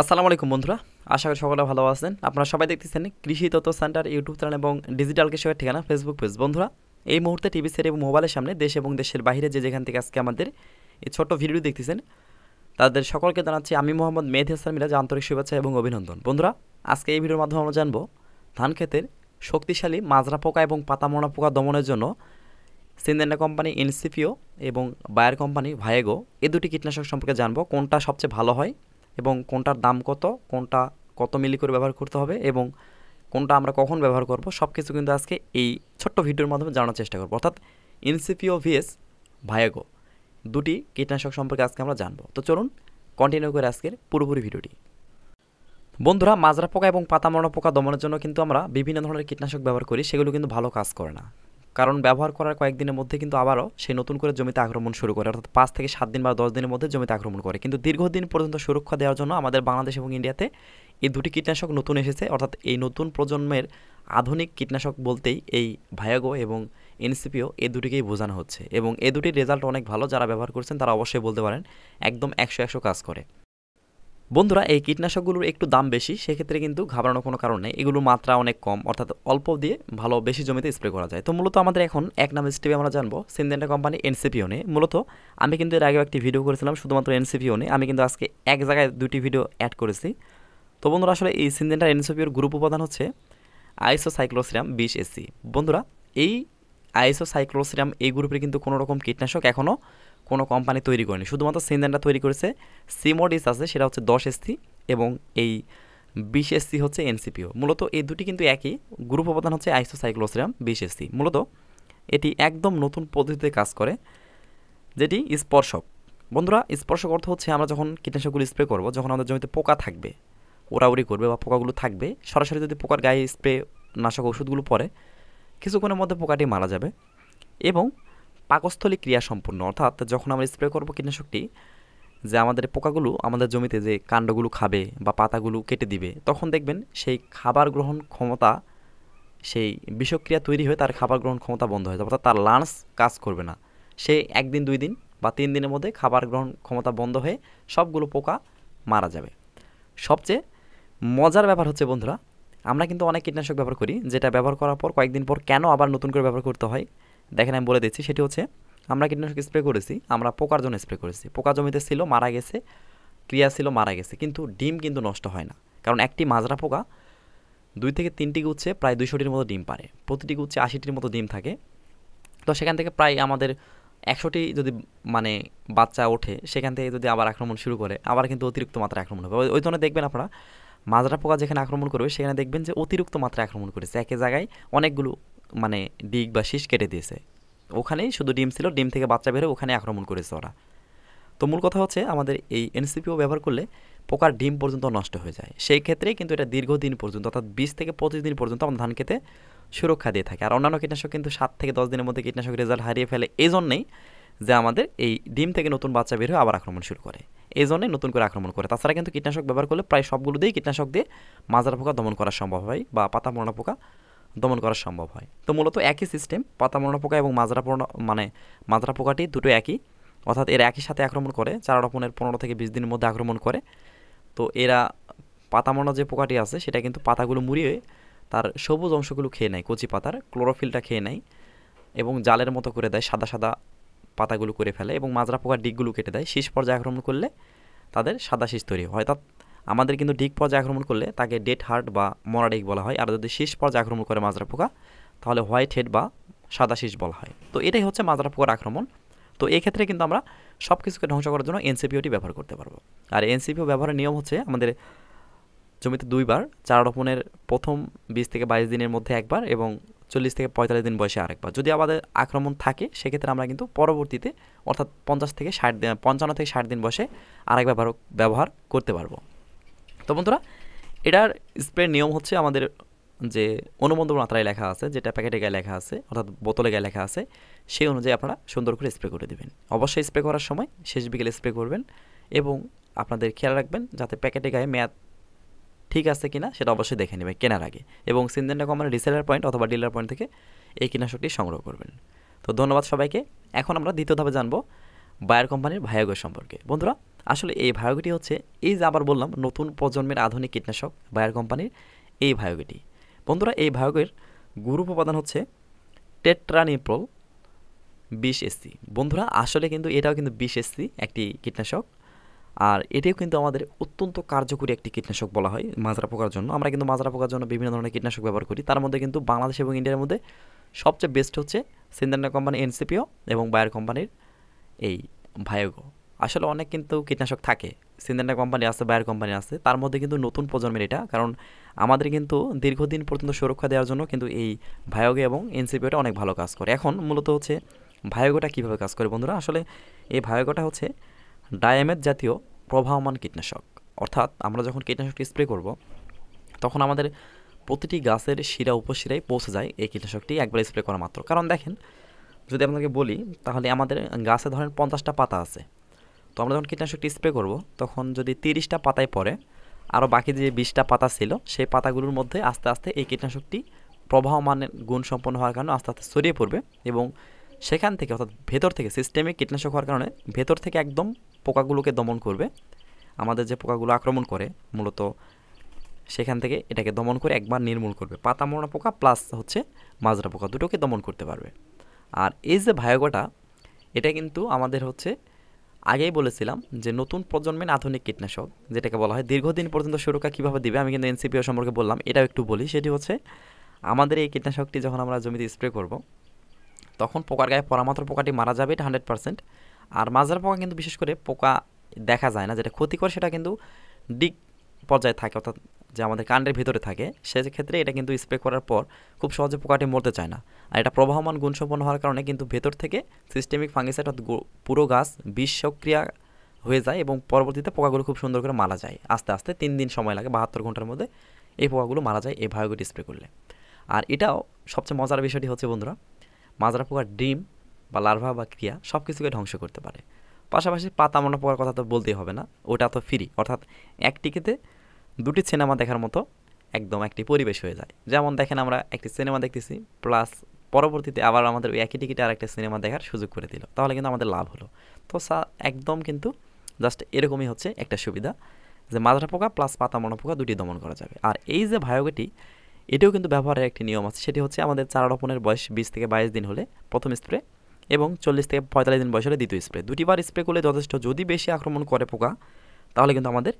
আসসালামু আলাইকুম বন্ধুরা আশা করি সকলে ভালো আছেন আপনারা সবাই দেখতেছেন কৃষি তথ্য সেন্টার ইউটিউব চ্যানেল এবং ডিজিটাল কৃষকের ঠিকানা ফেসবুক পেজ বন্ধুরা এই মুহূর্তে টিভি সেট এবং মোবাইলের সামনে দেশ এবং দেশের বাইরে যে যেখান থেকে আজকে আমাদের এই ছোট্ট ভিডিও দেখতেছেন তাদের সকলকে জানাচ্ছি আমি মোহাম্মদ মেহেদি হাসান মিরাজ আন্তরিক শুভেচ্ছা এবং অভিনন্দন বন্ধুরা আজকে এই ভিডিওর মাধ্যমে আমরা জানবো ধান ক্ষেতের শক্তিশালী মাজরা পোকা এবং পাতামোনা পোকা দমনের জন্য সিন্দেন্ডা কোম্পানি এনসিপিও এবং বায়ার কোম্পানি ভায়েগো এ দুটি কীটনাশক সম্পর্কে জানবো কোনটা সবচেয়ে ভালো হয় এবং কোনটার দাম কত কোনটা কত মিলি করে ব্যবহার করতে হবে এবং কোনটা আমরা কখন ব্যবহার করব সব কিছু কিন্তু আজকে এই ছোট্ট ভিডিওর মাধ্যমে জানার চেষ্টা করবো অর্থাৎ ইনসিপিও ভিএস ভায়াগো দুটি কীটনাশক সম্পর্কে আজকে আমরা জানবো তো চলুন কন্টিনিউ করে আজকের পুরোপুরি ভিডিওটি বন্ধুরা মাজরা পোকা এবং পাতা পোকা দমনের জন্য কিন্তু আমরা বিভিন্ন ধরনের কীটনাশক ব্যবহার করি সেগুলো কিন্তু ভালো কাজ করে না কারণ ব্যবহার করার কয়েকদিনের মধ্যে কিন্তু আবারও সেই নতুন করে জমিতে আক্রমণ শুরু করে অর্থাৎ পাঁচ থেকে সাত দিন বা দশ দিনের মধ্যে জমিতে আক্রমণ করে কিন্তু দীর্ঘদিন পর্যন্ত সুরক্ষা দেওয়ার জন্য আমাদের বাংলাদেশ এবং ইন্ডিয়াতে এই দুটি কীটনাশক নতুন এসেছে অর্থাৎ এই নতুন প্রজন্মের আধুনিক কীটনাশক বলতেই এই ভায়াগো এবং এনসিপিও এ দুটিকেই বোঝানো হচ্ছে এবং এ দুটির রেজাল্ট অনেক ভালো যারা ব্যবহার করছেন তারা অবশ্যই বলতে পারেন একদম একশো একশো কাজ করে বন্ধুরা এই কীটনাশকগুলোর একটু দাম বেশি সেক্ষেত্রে কিন্তু ঘাবড়ানোর কোনো কারণ নেই এগুলোর মাত্রা অনেক কম অর্থাৎ অল্প দিয়ে ভালো বেশি জমিতে স্প্রে করা যায় তো মূলত আমাদের এখন এক নাম স্টেপে আমরা জানবো সিনজেন্টা কোম্পানি এনসিপিওনে মূলত আমি কিন্তু এর আগেও একটি ভিডিও করেছিলাম শুধুমাত্র এনসিপিওনে আমি কিন্তু আজকে এক জায়গায় দুটি ভিডিও অ্যাড করেছি তো বন্ধুরা আসলে এই সিনজেন্টার এনসিপিওর গ্রুপ উপাদান হচ্ছে আইসোসাইক্লোসিরাম বিশ এসি বন্ধুরা এই আইসোসাইক্লোসিরাম এই গ্রুপের কিন্তু কোনো রকম কীটনাশক এখনও কোনো কোম্পানি তৈরি করেনি শুধুমাত্র সিনজেনটা তৈরি করেছে সিমোডিস আছে সেটা হচ্ছে দশ এসসি এবং এই বিশ সি হচ্ছে এনসিপিও মূলত এই দুটি কিন্তু একই গ্রুপ উপাদান হচ্ছে আইসোসাইক্লোসিরাম বিশ এস মূলত এটি একদম নতুন পদ্ধতিতে কাজ করে যেটি স্পর্শক বন্ধুরা স্পর্শক অর্থ হচ্ছে আমরা যখন কীটনাশকগুলো স্প্রে করব যখন আমাদের জমিতে পোকা থাকবে ওরাউড়ি করবে বা পোকাগুলো থাকবে সরাসরি যদি পোকার গায়ে স্প্রে নাশক ওষুধগুলো পরে কিছুক্ষণের মধ্যে পোকাটি মারা যাবে এবং পাকস্থলী ক্রিয়া সম্পূর্ণ অর্থাৎ যখন আমরা স্প্রে করব কীটনাশকটি যে আমাদের পোকাগুলো আমাদের জমিতে যে কাণ্ডগুলো খাবে বা পাতাগুলো কেটে দিবে তখন দেখবেন সেই খাবার গ্রহণ ক্ষমতা সেই বিষক্রিয়া তৈরি হয়ে তার খাবার গ্রহণ ক্ষমতা বন্ধ হয়ে যাবে অর্থাৎ তার লান্স কাজ করবে না সে একদিন দুই দিন বা তিন দিনের মধ্যে খাবার গ্রহণ ক্ষমতা বন্ধ হয়ে সবগুলো পোকা মারা যাবে সবচেয়ে মজার ব্যাপার হচ্ছে বন্ধুরা আমরা কিন্তু অনেক কীটনাশক ব্যবহার করি যেটা ব্যবহার করার পর কয়েকদিন পর কেন আবার নতুন করে ব্যবহার করতে হয় দেখেন আমি বলে দিচ্ছি সেটি হচ্ছে আমরা কীটনাশক স্প্রে করেছি আমরা পোকার জন্য স্প্রে করেছি পোকা জমিতে ছিল মারা গেছে ক্রিয়া ছিল মারা গেছে কিন্তু ডিম কিন্তু নষ্ট হয় না কারণ একটি মাজরা পোকা দুই থেকে তিনটি গুচ্ছে প্রায় দুইশোটির মতো ডিম পারে প্রতিটি গুচ্ছে আশিটির মতো ডিম থাকে তো সেখান থেকে প্রায় আমাদের একশোটি যদি মানে বাচ্চা ওঠে সেখান থেকে যদি আবার আক্রমণ শুরু করে আবার কিন্তু অতিরিক্ত মাত্রায় আক্রমণ হবে ওই জন্য দেখবেন আপনারা মাজরা পোকা যেখানে আক্রমণ করবে সেখানে দেখবেন যে অতিরিক্ত মাত্রায় আক্রমণ করেছে একই জায়গায় অনেকগুলো মানে ডিগ বা শীষ কেটে দিয়েছে ওখানেই শুধু ডিম ছিল ডিম থেকে বাচ্চা বেরো ওখানে আক্রমণ করেছে ওরা তো মূল কথা হচ্ছে আমাদের এই এনসিপিও ব্যবহার করলে পোকার ডিম পর্যন্ত নষ্ট হয়ে যায় সেই ক্ষেত্রে কিন্তু এটা দীর্ঘদিন পর্যন্ত অর্থাৎ বিশ থেকে পঁচিশ দিন পর্যন্ত আমরা ধান খেতে সুরক্ষা দিয়ে থাকে আর অন্যান্য কীটনাশক কিন্তু সাত থেকে দশ দিনের মধ্যে কীটনাশক রেজাল্ট হারিয়ে ফেলে এই জন্যেই যে আমাদের এই ডিম থেকে নতুন বাচ্চা বের হয়ে আবার আক্রমণ শুরু করে এই জন্যই নতুন করে আক্রমণ করে তাছাড়া কিন্তু কীটনাশক ব্যবহার করলে প্রায় সবগুলো দিয়েই কীটনাশক দিয়ে মাজার পোকা দমন করা সম্ভব হয় বা পাতা মোড়া পোকা দমন করা সম্ভব হয় তো মূলত একই সিস্টেম পাতা মোড়া পোকা এবং মাজরা পোড়া মানে মাজরা পোকাটি দুটো একই অর্থাৎ এরা একই সাথে আক্রমণ করে চারা রোপণের পনেরো থেকে বিশ দিনের মধ্যে আক্রমণ করে তো এরা পাতা মোড়া যে পোকাটি আছে সেটা কিন্তু পাতাগুলো মুড়িয়ে তার সবুজ অংশগুলো খেয়ে নেয় কচি পাতার ক্লোরোফিলটা খেয়ে নেয় এবং জালের মতো করে দেয় সাদা সাদা পাতাগুলো করে ফেলে এবং মাজরা পোকার ডিগুলো কেটে দেয় শীষ পর্যায়ে আক্রমণ করলে তাদের সাদা শীষ তৈরি হয় অর্থাৎ আমাদের কিন্তু ডিগ পর্যায়ে আক্রমণ করলে তাকে ডেড হার্ট বা মরা ডিগ বলা হয় আর যদি শীষ পর্যায়ে আক্রমণ করে মাজরা পোকা তাহলে হোয়াইট হেড বা সাদা শীষ বলা হয় তো এটাই হচ্ছে মাজরা পোকার আক্রমণ তো এক্ষেত্রে কিন্তু আমরা সব কিছুকে ধ্বংস করার জন্য এনসিপিওটি ব্যবহার করতে পারবো আর এনসিপিও ব্যবহারের নিয়ম হচ্ছে আমাদের জমিতে দুইবার চারা রোপণের প্রথম বিশ থেকে বাইশ দিনের মধ্যে একবার এবং চল্লিশ থেকে পঁয়তাল্লিশ দিন বয়সে আরেকবার যদি আমাদের আক্রমণ থাকে সেক্ষেত্রে আমরা কিন্তু পরবর্তীতে অর্থাৎ পঞ্চাশ থেকে ষাট দিন পঞ্চান্ন থেকে ষাট দিন বয়সে আরেক ব্যবহার ব্যবহার করতে পারবো তো বন্ধুরা এটার স্প্রে নিয়ম হচ্ছে আমাদের যে অনুবন্ধ মাত্রায় লেখা আছে যেটা প্যাকেটে গায়ে লেখা আছে অর্থাৎ বোতলে গায়ে লেখা আছে সেই অনুযায়ী আপনারা সুন্দর করে স্প্রে করে দেবেন অবশ্যই স্প্রে করার সময় শেষ বিকেলে স্প্রে করবেন এবং আপনাদের খেয়াল রাখবেন যাতে প্যাকেটে গায়ে মেয়াদ ঠিক আছে কিনা সেটা অবশ্যই দেখে নেবেন কেনার আগে এবং সিনজেন্টা কোম্পানির রিসেলার পয়েন্ট অথবা ডিলার পয়েন্ট থেকে এই কীটনাশকটি সংগ্রহ করবেন তো ধন্যবাদ সবাইকে এখন আমরা দ্বিতীয় ধাপে জানবো বায়ার কোম্পানির ভায়াগো সম্পর্কে বন্ধুরা আসলে এই ভায়োগেটি হচ্ছে এই যে আবার বললাম নতুন প্রজন্মের আধুনিক কীটনাশক বায়ার কোম্পানির এই ভায়োগেটি বন্ধুরা এই ভায়োগের গ্রুপ উপাদান হচ্ছে টেট্রানিপ্রল বিশ এসসি বন্ধুরা আসলে কিন্তু এটাও কিন্তু বিশ এসসি একটি কীটনাশক আর এটিও কিন্তু আমাদের অত্যন্ত কার্যকরী একটি কীটনাশক বলা হয় মাজরা পোকার জন্য আমরা কিন্তু মাজরা পোকার জন্য বিভিন্ন ধরনের কীটনাশক ব্যবহার করি তার মধ্যে কিন্তু বাংলাদেশ এবং ইন্ডিয়ার মধ্যে সবচেয়ে বেস্ট হচ্ছে সিন্দানা কোম্পানি এনসিপিও এবং বায়ার কোম্পানির এই ভায়োগো আসলে অনেক কিন্তু কীটনাশক থাকে সিনজেন্টা কোম্পানি আছে বায়ার কোম্পানি আছে তার মধ্যে কিন্তু নতুন প্রজন্মের এটা কারণ আমাদের কিন্তু দীর্ঘদিন পর্যন্ত সুরক্ষা দেওয়ার জন্য কিন্তু এই ভায়োগে এবং এনসিপিওটা অনেক ভালো কাজ করে এখন মূলত হচ্ছে ভায়োগোটা কীভাবে কাজ করে বন্ধুরা আসলে এই ভায়োগোটা হচ্ছে ডায়ামেট জাতীয় প্রবাহমান কীটনাশক অর্থাৎ আমরা যখন কীটনাশকটি স্প্রে করব তখন আমাদের প্রতিটি গাছের শিরা উপশিরায় পৌঁছে যায় এই কীটনাশকটি একবার স্প্রে করা মাত্র কারণ দেখেন যদি আপনাকে বলি তাহলে আমাদের গাছে ধরেন পঞ্চাশটা পাতা আছে তো আমরা যখন কীটনাশকটি স্প্রে করব তখন যদি তিরিশটা পাতায় পড়ে আরও বাকি যে বিশটা পাতা ছিল সেই পাতাগুলোর মধ্যে আস্তে আস্তে এই কীটনাশকটি প্রবাহমানের গুণ সম্পন্ন হওয়ার কারণে আস্তে আস্তে ছড়িয়ে পড়বে এবং সেখান থেকে অর্থাৎ ভেতর থেকে সিস্টেমে কীটনাশক হওয়ার কারণে ভেতর থেকে একদম পোকাগুলোকে দমন করবে আমাদের যে পোকাগুলো আক্রমণ করে মূলত সেখান থেকে এটাকে দমন করে একবার নির্মূল করবে পাতা মোড়া পোকা প্লাস হচ্ছে মাজরা পোকা দুটোকে দমন করতে পারবে আর এই যে ভায়োগটা এটা কিন্তু আমাদের হচ্ছে আগেই বলেছিলাম যে নতুন প্রজন্মের আধুনিক কীটনাশক যেটাকে বলা হয় দীর্ঘদিন পর্যন্ত সুরক্ষা কীভাবে দিবে আমি কিন্তু এনসিপিও সম্পর্কে বললাম এটাও একটু বলি সেটি হচ্ছে আমাদের এই কীটনাশকটি যখন আমরা জমিতে স্প্রে করব তখন পোকার গায়ে পরামাত্র পোকাটি মারা যাবে এটা হান্ড্রেড পার্সেন্ট আর মাজার পোকা কিন্তু বিশেষ করে পোকা দেখা যায় না যেটা ক্ষতিকর সেটা কিন্তু ডিগ পর্যায়ে থাকে অর্থাৎ যে আমাদের কাণ্ডের ভিতরে থাকে সেক্ষেত্রে এটা কিন্তু স্প্রে করার পর খুব সহজে পোকাটি মরতে চায় না আর এটা প্রবাহমান গুণসম্পন্ন হওয়ার কারণে কিন্তু ভেতর থেকে সিস্টেমিক ফাঙ্গিসাইড পুরো গাছ বিষ সক্রিয়া হয়ে যায় এবং পরবর্তীতে পোকাগুলো খুব সুন্দর করে মারা যায় আস্তে আস্তে তিন দিন সময় লাগে বাহাত্তর ঘন্টার মধ্যে এই পোকাগুলো মারা যায় এই ভায়োগুটি স্প্রে করলে আর এটাও সবচেয়ে মজার বিষয়টি হচ্ছে বন্ধুরা মাজরা পোকার ডিম বা লার্ভা বা ক্রিয়া সব কিছুকে ধ্বংস করতে পারে পাশাপাশি পাতা মনে পোকার কথা তো বলতেই হবে না ওটা তো ফ্রি অর্থাৎ একটিকেতে দুটি সিনেমা দেখার মতো একদম একটি পরিবেশ হয়ে যায় যেমন দেখেন আমরা একটি সিনেমা দেখতেছি প্লাস পরবর্তীতে আবার আমাদের ওই একই টিকিটে আর একটা সিনেমা দেখার সুযোগ করে দিল তাহলে কিন্তু আমাদের লাভ হলো তো একদম কিন্তু জাস্ট এরকমই হচ্ছে একটা সুবিধা যে মাজরা পোকা প্লাস পাতা মনা পোকা দুটি দমন করা যাবে আর এই যে ভায়োগেটি এটিও কিন্তু ব্যবহারের একটি নিয়ম আছে সেটি হচ্ছে আমাদের চারা রোপণের বয়স বিশ থেকে বাইশ দিন হলে প্রথম স্প্রে এবং চল্লিশ থেকে পঁয়তাল্লিশ দিন বয়স হলে দ্বিতীয় স্প্রে দুটিবার স্প্রে করলে যথেষ্ট যদি বেশি আক্রমণ করে পোকা তাহলে কিন্তু আমাদের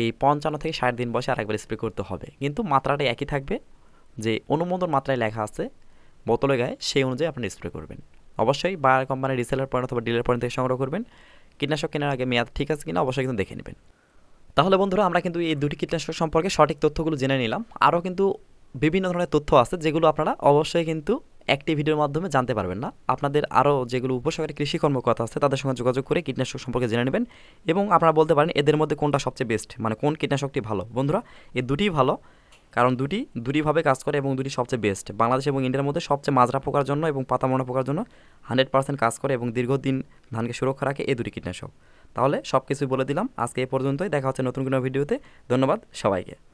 এই পঞ্চান্ন থেকে ষাট দিন বয়সে আরেকবার স্প্রে করতে হবে কিন্তু মাত্রাটা একই থাকবে যে অনুমোদন মাত্রায় লেখা আছে বোতলে গায়ে সেই অনুযায়ী আপনি স্প্রে করবেন অবশ্যই বায়ার কোম্পানির রিসেলার পয়েন্ট অথবা ডিলার পয়েন্ট থেকে সংগ্রহ করবেন কীটনাশক কেনার আগে মেয়াদ ঠিক আছে কিনা অবশ্যই কিন্তু দেখে নেবেন তাহলে বন্ধুরা আমরা কিন্তু এই দুটি কীটনাশক সম্পর্কে সঠিক তথ্যগুলো জেনে নিলাম আরও কিন্তু বিভিন্ন ধরনের তথ্য আছে যেগুলো আপনারা অবশ্যই কিন্তু একটি ভিডিওর মাধ্যমে জানতে পারবেন না আপনাদের আরও যেগুলো উপসাগরের কৃষি কর্মকর্তা আছে তাদের সঙ্গে যোগাযোগ করে কীটনাশক সম্পর্কে জেনে নেবেন এবং আপনারা বলতে পারেন এদের মধ্যে কোনটা সবচেয়ে বেস্ট মানে কোন কীটনাশকটি ভালো বন্ধুরা এই দুটি ভালো কারণ দুটি দুটিভাবে কাজ করে এবং দুটি সবচেয়ে বেস্ট বাংলাদেশ এবং ইন্ডিয়ার মধ্যে সবচেয়ে মাজরা পোকার জন্য এবং পাতা মনে পোকার জন্য হান্ড্রেড পার্সেন্ট কাজ করে এবং দীর্ঘদিন ধানকে সুরক্ষা রাখে এই দুটি কীটনাশক তাহলে সব কিছুই বলে দিলাম আজকে এ পর্যন্তই দেখা হচ্ছে নতুন কোনো ভিডিওতে ধন্যবাদ সবাইকে